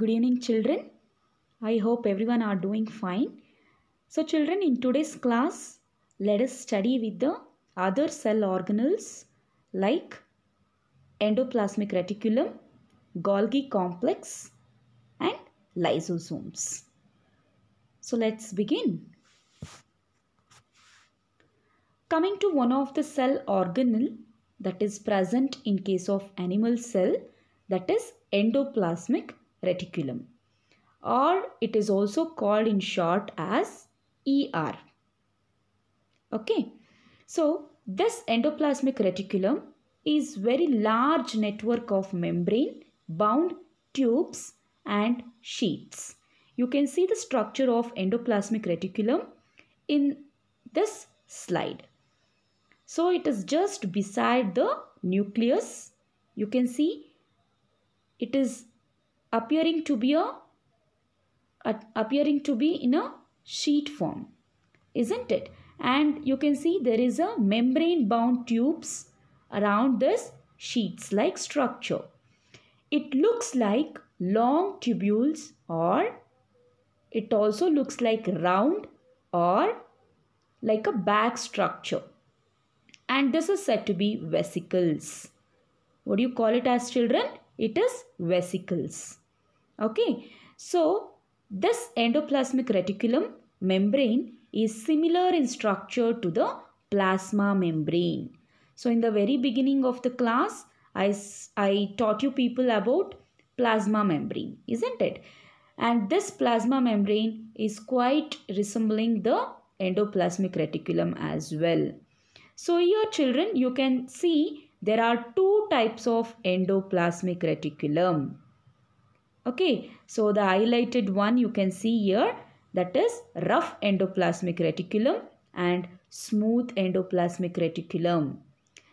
Good evening children. I hope everyone are doing fine. So children in today's class let us study with the other cell organelles like endoplasmic reticulum, Golgi complex and lysosomes. So let's begin. Coming to one of the cell organelle that is present in case of animal cell that is endoplasmic reticulum or it is also called in short as ER. Okay. So this endoplasmic reticulum is very large network of membrane, bound tubes and sheets. You can see the structure of endoplasmic reticulum in this slide. So it is just beside the nucleus. You can see it is appearing to be a appearing to be in a sheet form isn't it and you can see there is a membrane bound tubes around this sheets like structure it looks like long tubules or it also looks like round or like a bag structure and this is said to be vesicles what do you call it as children it is vesicles Okay. So, this endoplasmic reticulum membrane is similar in structure to the plasma membrane. So, in the very beginning of the class, I, I taught you people about plasma membrane, isn't it? And this plasma membrane is quite resembling the endoplasmic reticulum as well. So here children you can see there are two types of endoplasmic reticulum. Okay, so the highlighted one you can see here that is rough endoplasmic reticulum and smooth endoplasmic reticulum.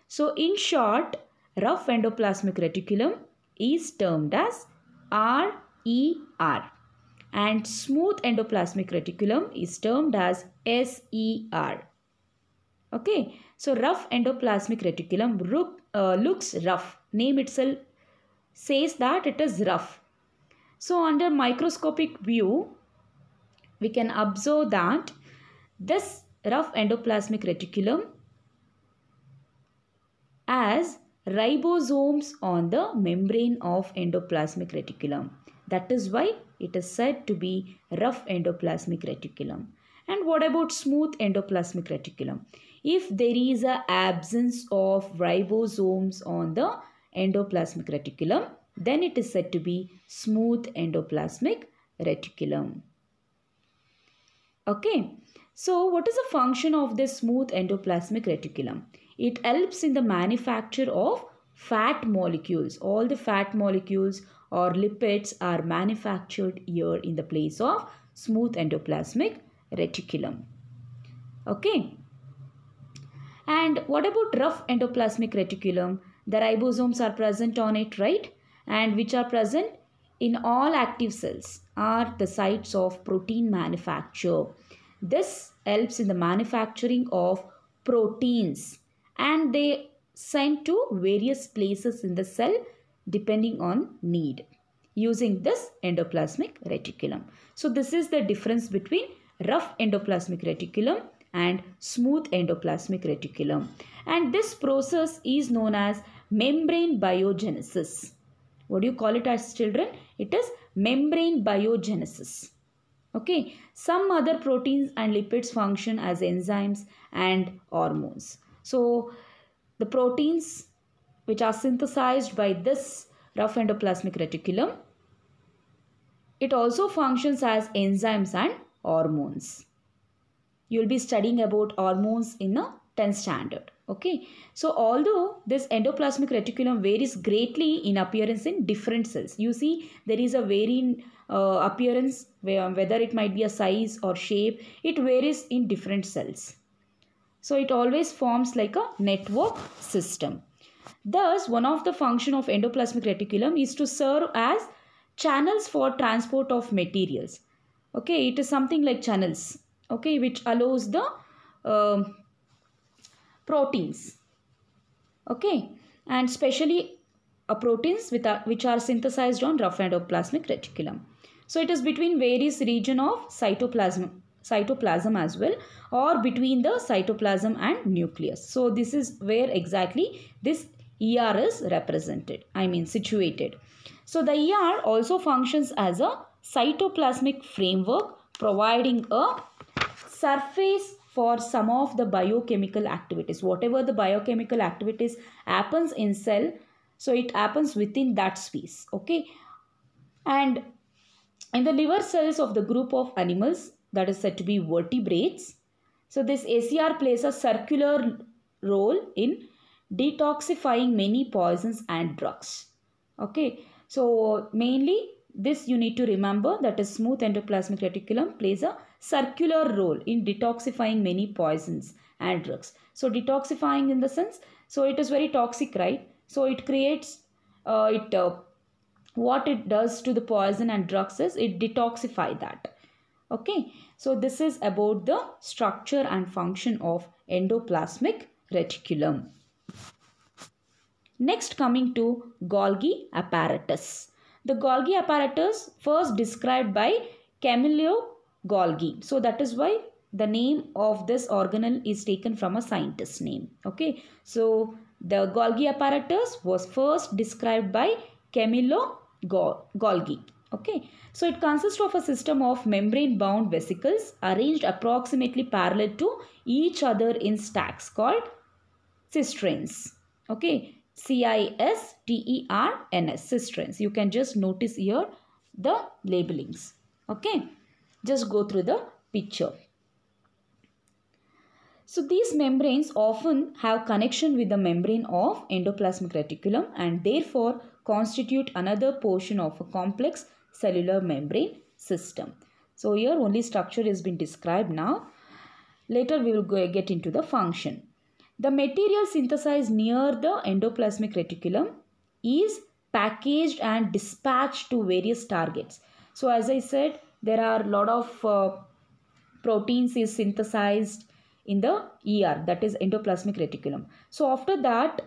So in short, rough endoplasmic reticulum is termed as RER and smooth endoplasmic reticulum is termed as SER. Okay, so rough endoplasmic reticulum look, uh, looks rough. Name itself says that it is rough so under microscopic view, we can observe that this rough endoplasmic reticulum has ribosomes on the membrane of endoplasmic reticulum. That is why it is said to be rough endoplasmic reticulum. And what about smooth endoplasmic reticulum? If there is an absence of ribosomes on the endoplasmic reticulum, then it is said to be smooth endoplasmic reticulum. Okay, so what is the function of this smooth endoplasmic reticulum? It helps in the manufacture of fat molecules. All the fat molecules or lipids are manufactured here in the place of smooth endoplasmic reticulum. Okay. And what about rough endoplasmic reticulum? The ribosomes are present on it, right? and which are present in all active cells are the sites of protein manufacture. This helps in the manufacturing of proteins and they sent to various places in the cell depending on need using this endoplasmic reticulum. So this is the difference between rough endoplasmic reticulum and smooth endoplasmic reticulum. And this process is known as membrane biogenesis what do you call it as children it is membrane biogenesis okay some other proteins and lipids function as enzymes and hormones so the proteins which are synthesized by this rough endoplasmic reticulum it also functions as enzymes and hormones you'll be studying about hormones in the 10th standard okay so although this endoplasmic reticulum varies greatly in appearance in different cells you see there is a varying uh, appearance whether it might be a size or shape it varies in different cells so it always forms like a network system thus one of the function of endoplasmic reticulum is to serve as channels for transport of materials okay it is something like channels okay which allows the um, proteins. Okay, and specially uh, proteins with, uh, which are synthesized on rough endoplasmic reticulum. So it is between various region of cytoplasm cytoplasm as well or between the cytoplasm and nucleus. So this is where exactly this ER is represented, I mean situated. So the ER also functions as a cytoplasmic framework providing a surface for some of the biochemical activities whatever the biochemical activities happens in cell so it happens within that space okay and in the liver cells of the group of animals that is said to be vertebrates so this acr plays a circular role in detoxifying many poisons and drugs okay so mainly this you need to remember that is smooth endoplasmic reticulum plays a circular role in detoxifying many poisons and drugs. So detoxifying in the sense, so it is very toxic, right? So it creates, uh, it uh, what it does to the poison and drugs is it detoxify that. Okay, so this is about the structure and function of endoplasmic reticulum. Next coming to Golgi apparatus. The Golgi apparatus first described by Camillo Golgi. So that is why the name of this organelle is taken from a scientist's name. Okay. So the Golgi apparatus was first described by Camillo Golgi. Okay. So it consists of a system of membrane-bound vesicles arranged approximately parallel to each other in stacks called cisterns. Okay. C-I-S-T-E-R-N-S, cisterns. You can just notice here the labelings. Okay. Just go through the picture. So these membranes often have connection with the membrane of endoplasmic reticulum and therefore constitute another portion of a complex cellular membrane system. So here only structure has been described now. Later we will go get into the function. The material synthesized near the endoplasmic reticulum is packaged and dispatched to various targets. So as I said, there are a lot of uh, proteins is synthesized in the ER that is endoplasmic reticulum. So after that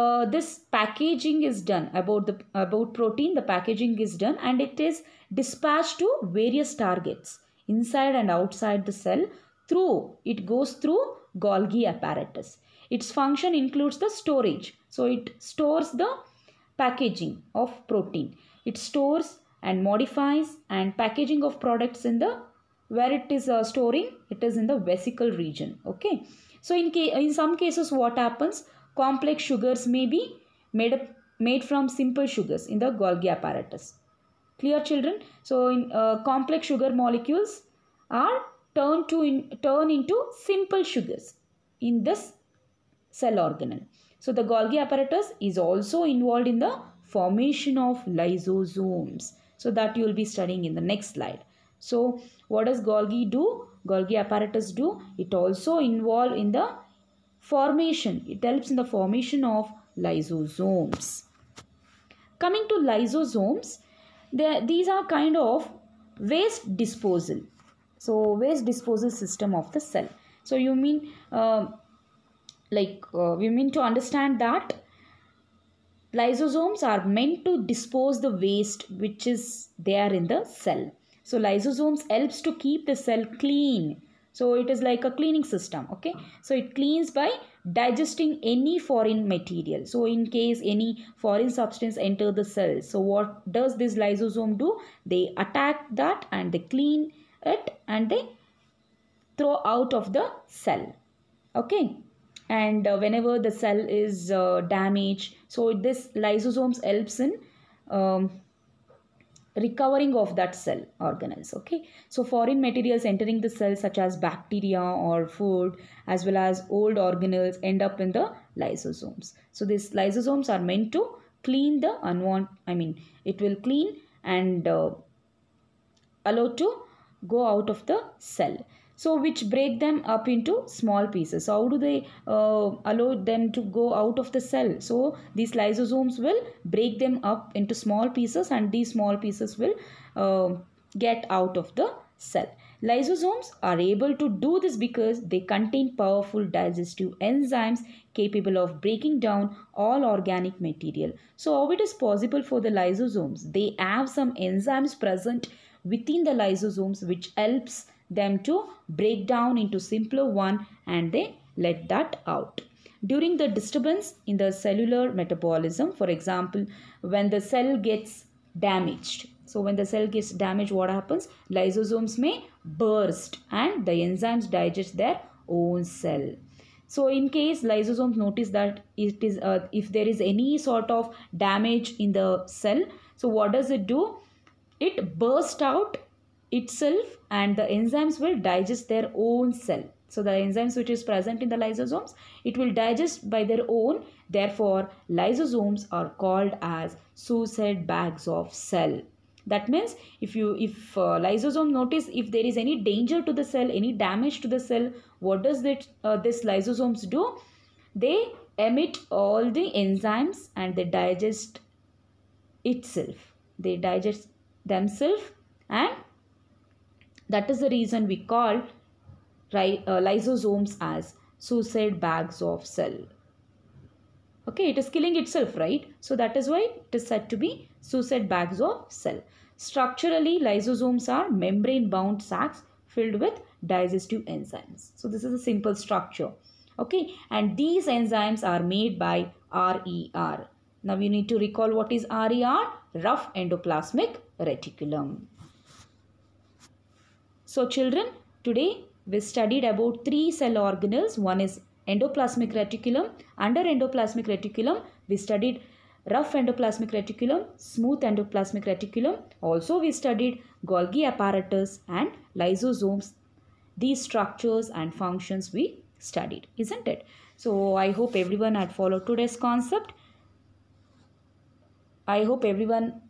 uh, this packaging is done about the about protein the packaging is done and it is dispatched to various targets inside and outside the cell through it goes through Golgi apparatus. Its function includes the storage. So it stores the packaging of protein. It stores and modifies and packaging of products in the where it is uh, storing it is in the vesicle region okay so in ca- in some cases what happens complex sugars may be made up made from simple sugars in the golgi apparatus clear children so in uh, complex sugar molecules are turned to in, turn into simple sugars in this cell organelle so the golgi apparatus is also involved in the formation of lysosomes so that you will be studying in the next slide. So what does Golgi do? Golgi apparatus do? It also involve in the formation. It helps in the formation of lysosomes. Coming to lysosomes, these are kind of waste disposal. So waste disposal system of the cell. So you mean uh, like uh, we mean to understand that Lysosomes are meant to dispose the waste which is there in the cell. So lysosomes helps to keep the cell clean. So it is like a cleaning system. Okay. So it cleans by digesting any foreign material. So in case any foreign substance enter the cell. So what does this lysosome do? They attack that and they clean it and they throw out of the cell. Okay and uh, whenever the cell is uh, damaged so this lysosomes helps in um, recovering of that cell organelles okay so foreign materials entering the cell such as bacteria or food as well as old organelles end up in the lysosomes so these lysosomes are meant to clean the unwanted i mean it will clean and uh, allow to go out of the cell so which break them up into small pieces so how do they uh, allow them to go out of the cell so these lysosomes will break them up into small pieces and these small pieces will uh, get out of the cell Lysosomes are able to do this because they contain powerful digestive enzymes capable of breaking down all organic material. So how it is possible for the lysosomes? They have some enzymes present within the lysosomes which helps them to break down into simpler one and they let that out. During the disturbance in the cellular metabolism, for example, when the cell gets damaged. So when the cell gets damaged, what happens? Lysosomes may burst and the enzymes digest their own cell. So in case lysosomes notice that it is uh, if there is any sort of damage in the cell, so what does it do? It bursts out itself and the enzymes will digest their own cell. So the enzymes which is present in the lysosomes, it will digest by their own. Therefore, lysosomes are called as suicide bags of cell. That means if you if uh, lysosome notice if there is any danger to the cell, any damage to the cell, what does uh, this lysosomes do? They emit all the enzymes and they digest itself. They digest themselves and that is the reason we call uh, lysosomes as suicide bags of cell. Okay, it is killing itself, right? So that is why it is said to be suicide bags of cell. Structurally, lysosomes are membrane-bound sacs filled with digestive enzymes. So this is a simple structure. Okay, and these enzymes are made by RER. Now you need to recall what is RER? Rough endoplasmic reticulum. So children, today we studied about three cell organelles. One is endoplasmic reticulum. Under endoplasmic reticulum, we studied rough endoplasmic reticulum, smooth endoplasmic reticulum. Also we studied Golgi apparatus and lysosomes. These structures and functions we studied, isn't it? So I hope everyone had followed today's concept. I hope everyone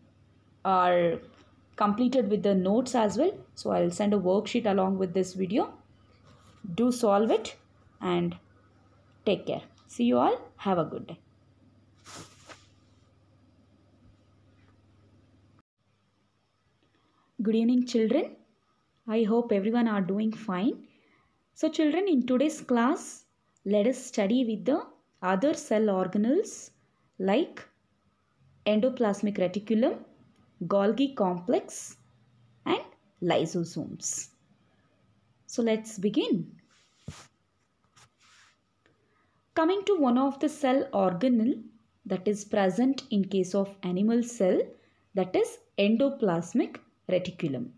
are completed with the notes as well. So I'll send a worksheet along with this video. Do solve it and take care. See you all. Have a good day. Good evening children. I hope everyone are doing fine. So children in today's class let us study with the other cell organelles like endoplasmic reticulum Golgi complex and lysosomes. So let's begin. Coming to one of the cell organelle that is present in case of animal cell that is endoplasmic reticulum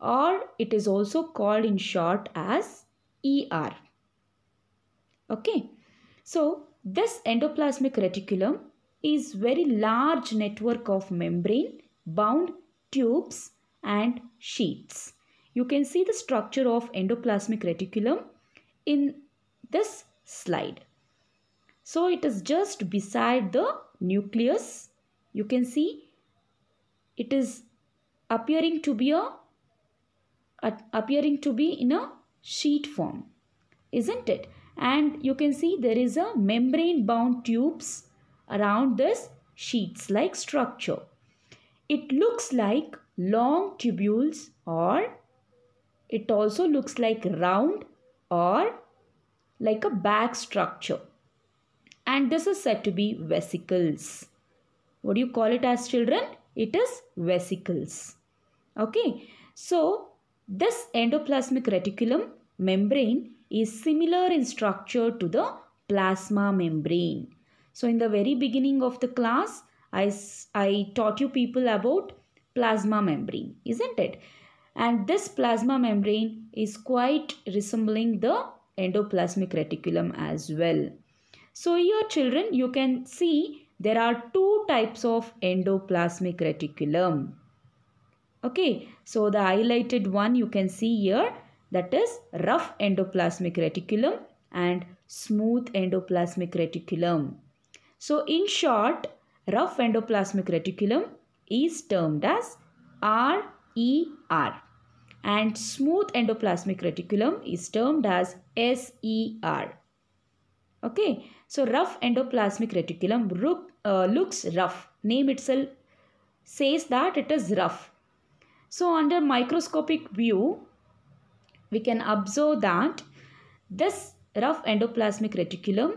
or it is also called in short as ER. Okay. So this endoplasmic reticulum is very large network of membrane bound tubes and sheets. You can see the structure of endoplasmic reticulum in this slide. So it is just beside the nucleus. You can see it is appearing to be a appearing to be in a sheet form isn't it and you can see there is a membrane bound tubes around this sheets like structure it looks like long tubules or it also looks like round or like a bag structure. And this is said to be vesicles. What do you call it as children? It is vesicles. Okay. So, this endoplasmic reticulum membrane is similar in structure to the plasma membrane. So, in the very beginning of the class, I, I taught you people about plasma membrane, isn't it? And this plasma membrane is quite resembling the endoplasmic reticulum as well. So here children, you can see there are two types of endoplasmic reticulum. Okay, so the highlighted one you can see here that is rough endoplasmic reticulum and smooth endoplasmic reticulum. So in short, rough endoplasmic reticulum is termed as RER and smooth endoplasmic reticulum is termed as SER. Okay, so rough endoplasmic reticulum look, uh, looks rough. Name itself says that it is rough. So under microscopic view, we can observe that this rough endoplasmic reticulum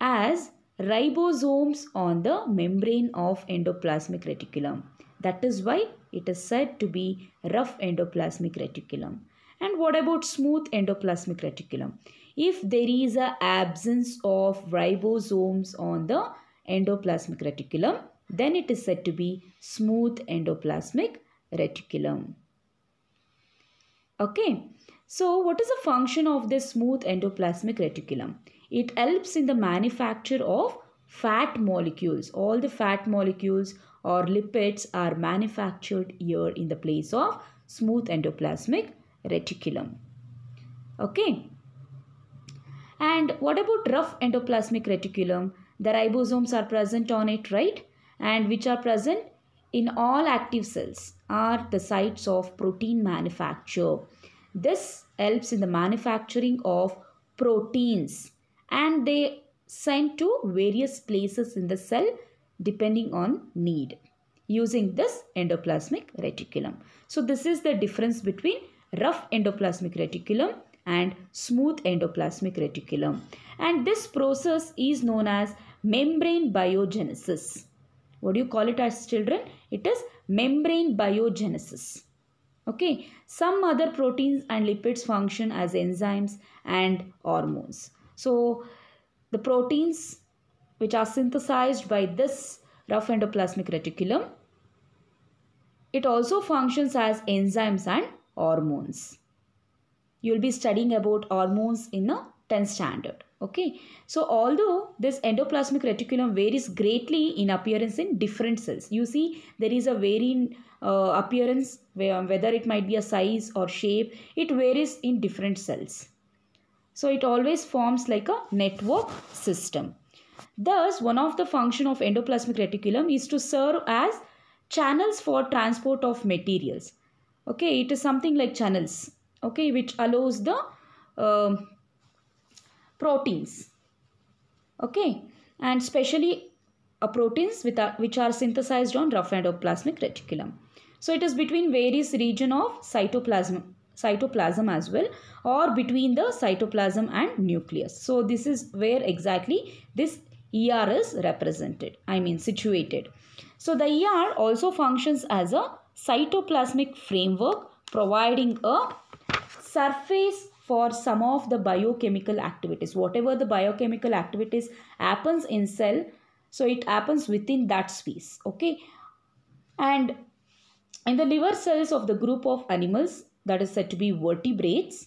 as ribosomes on the membrane of endoplasmic reticulum. That is why it is said to be rough endoplasmic reticulum. And what about smooth endoplasmic reticulum? If there is a absence of ribosomes on the endoplasmic reticulum, then it is said to be smooth endoplasmic reticulum. Okay, so what is the function of this smooth endoplasmic reticulum? It helps in the manufacture of fat molecules. All the fat molecules or lipids are manufactured here in the place of smooth endoplasmic reticulum. Okay. And what about rough endoplasmic reticulum? The ribosomes are present on it, right? And which are present in all active cells are the sites of protein manufacture. This helps in the manufacturing of proteins and they sent to various places in the cell depending on need using this endoplasmic reticulum. So this is the difference between rough endoplasmic reticulum and smooth endoplasmic reticulum. And this process is known as membrane biogenesis. What do you call it as children? It is membrane biogenesis. Okay. Some other proteins and lipids function as enzymes and hormones. So the proteins which are synthesized by this rough endoplasmic reticulum, it also functions as enzymes and hormones. You'll be studying about hormones in a 10th standard. Okay. So although this endoplasmic reticulum varies greatly in appearance in different cells. You see there is a varying uh, appearance whether it might be a size or shape. It varies in different cells. So it always forms like a network system. Thus, one of the function of endoplasmic reticulum is to serve as channels for transport of materials. Okay, it is something like channels, okay, which allows the uh, proteins, okay, and especially proteins with, which are synthesized on rough endoplasmic reticulum. So it is between various region of cytoplasm cytoplasm as well or between the cytoplasm and nucleus. So this is where exactly this ER is represented, I mean situated. So the ER also functions as a cytoplasmic framework providing a surface for some of the biochemical activities. Whatever the biochemical activities happens in cell, so it happens within that space, okay? And in the liver cells of the group of animals, that is said to be vertebrates.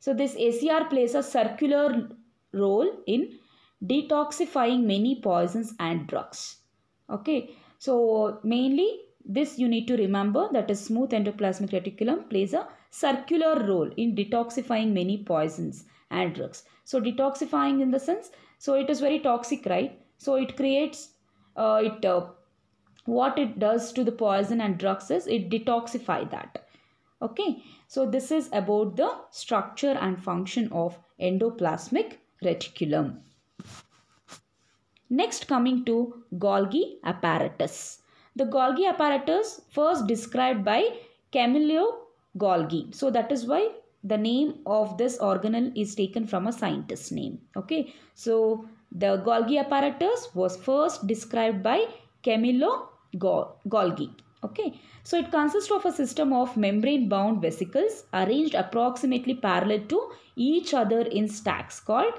So this ACR plays a circular role in detoxifying many poisons and drugs. Okay, so mainly this you need to remember that a smooth endoplasmic reticulum plays a circular role in detoxifying many poisons and drugs. So detoxifying in the sense, so it is very toxic, right? So it creates, uh, it uh, what it does to the poison and drugs is it detoxify that Okay, so this is about the structure and function of endoplasmic reticulum. Next coming to Golgi apparatus. The Golgi apparatus first described by Camillo Golgi. So that is why the name of this organelle is taken from a scientist's name. Okay. So the Golgi apparatus was first described by Camillo Golgi. Okay, so it consists of a system of membrane bound vesicles arranged approximately parallel to each other in stacks called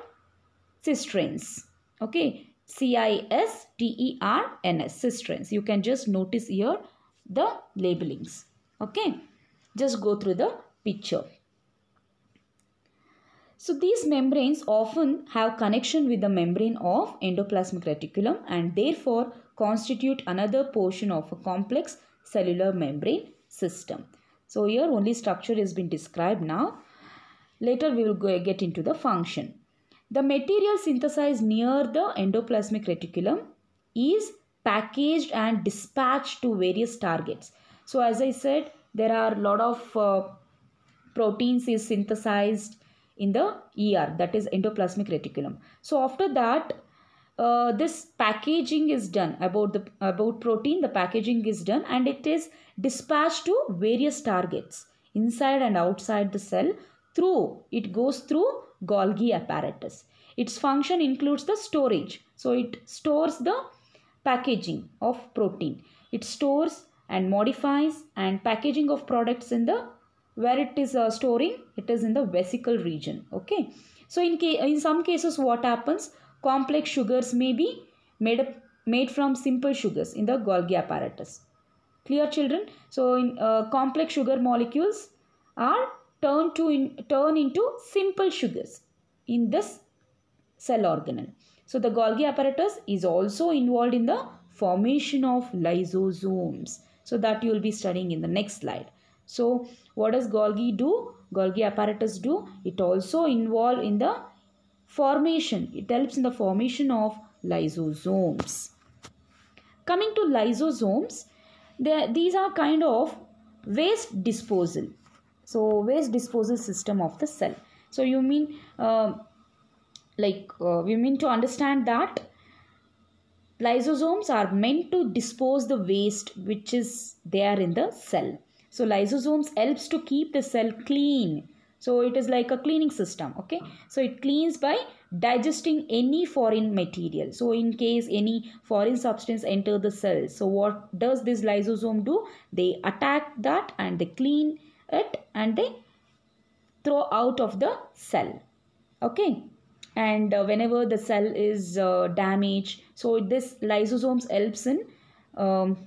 cisterns. Okay, C I S T E R N S cisterns. You can just notice here the labelings. Okay, just go through the picture. So these membranes often have connection with the membrane of endoplasmic reticulum and therefore constitute another portion of a complex cellular membrane system. So here only structure has been described now. Later we will get into the function. The material synthesized near the endoplasmic reticulum is packaged and dispatched to various targets. So as I said, there are a lot of uh, proteins is synthesized in the ER that is endoplasmic reticulum. So after that uh, this packaging is done about the about protein the packaging is done and it is dispatched to various targets inside and outside the cell through it goes through golgi apparatus its function includes the storage so it stores the packaging of protein it stores and modifies and packaging of products in the where it is uh, storing it is in the vesicle region okay so in ca- in some cases what happens Complex sugars may be made up made from simple sugars in the Golgi apparatus. Clear children? So in uh, complex sugar molecules are turned to in, turn into simple sugars in this cell organelle. So the Golgi apparatus is also involved in the formation of lysosomes. So that you will be studying in the next slide. So what does Golgi do? Golgi apparatus do? It also involved in the formation. It helps in the formation of lysosomes. Coming to lysosomes, these are kind of waste disposal. So waste disposal system of the cell. So you mean uh, like uh, we mean to understand that lysosomes are meant to dispose the waste which is there in the cell. So lysosomes helps to keep the cell clean so it is like a cleaning system. Okay. So it cleans by digesting any foreign material. So in case any foreign substance enter the cell. So what does this lysosome do? They attack that and they clean it and they throw out of the cell. Okay and uh, whenever the cell is uh, damaged so this lysosomes helps in um,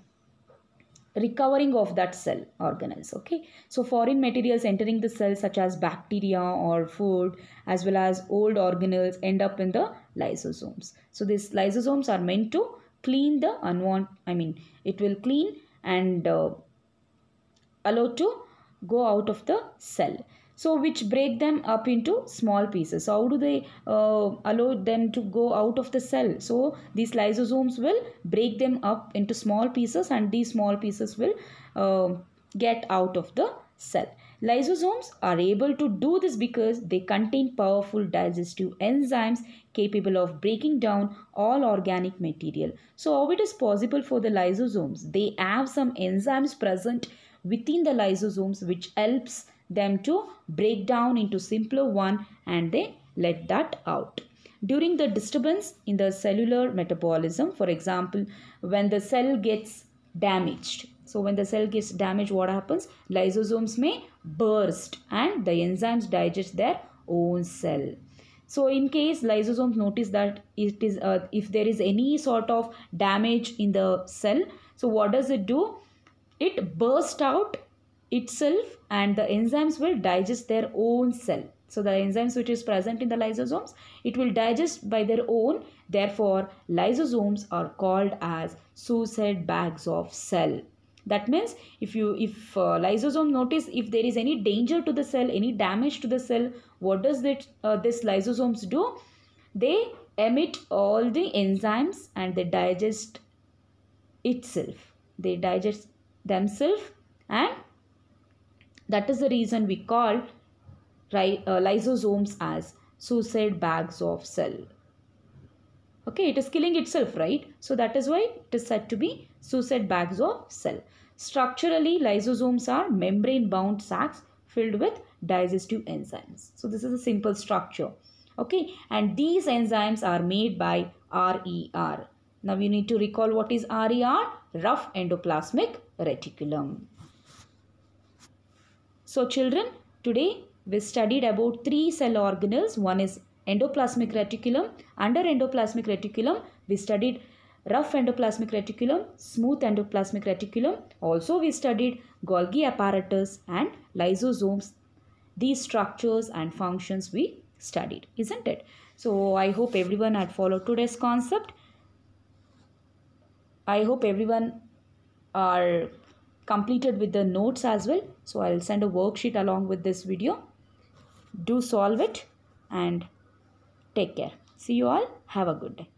recovering of that cell organelles okay so foreign materials entering the cell such as bacteria or food as well as old organelles end up in the lysosomes so these lysosomes are meant to clean the unwanted i mean it will clean and uh, allow to go out of the cell so which break them up into small pieces so how do they uh, allow them to go out of the cell so these lysosomes will break them up into small pieces and these small pieces will uh, get out of the cell lysosomes are able to do this because they contain powerful digestive enzymes capable of breaking down all organic material so how it is possible for the lysosomes they have some enzymes present within the lysosomes which helps them to break down into simpler one and they let that out. During the disturbance in the cellular metabolism, for example, when the cell gets damaged. So when the cell gets damaged, what happens? Lysosomes may burst and the enzymes digest their own cell. So in case lysosomes notice that it is uh, if there is any sort of damage in the cell, so what does it do? It bursts out itself and the enzymes will digest their own cell. So the enzymes which is present in the lysosomes, it will digest by their own. Therefore, lysosomes are called as suicide bags of cell. That means if you if uh, lysosome notice if there is any danger to the cell, any damage to the cell, what does that uh, this lysosomes do? They emit all the enzymes and they digest itself. They digest themselves and that is the reason we call uh, lysosomes as suicide bags of cell. Okay, it is killing itself, right? So that is why it is said to be suicide bags of cell. Structurally, lysosomes are membrane-bound sacs filled with digestive enzymes. So this is a simple structure. Okay, and these enzymes are made by RER. Now you need to recall what is RER? Rough endoplasmic reticulum. So children, today we studied about three cell organelles. One is endoplasmic reticulum. Under endoplasmic reticulum, we studied rough endoplasmic reticulum, smooth endoplasmic reticulum. Also we studied Golgi apparatus and lysosomes. These structures and functions we studied, isn't it? So I hope everyone had followed today's concept. I hope everyone are completed with the notes as well. So I'll send a worksheet along with this video. Do solve it and take care. See you all. Have a good day.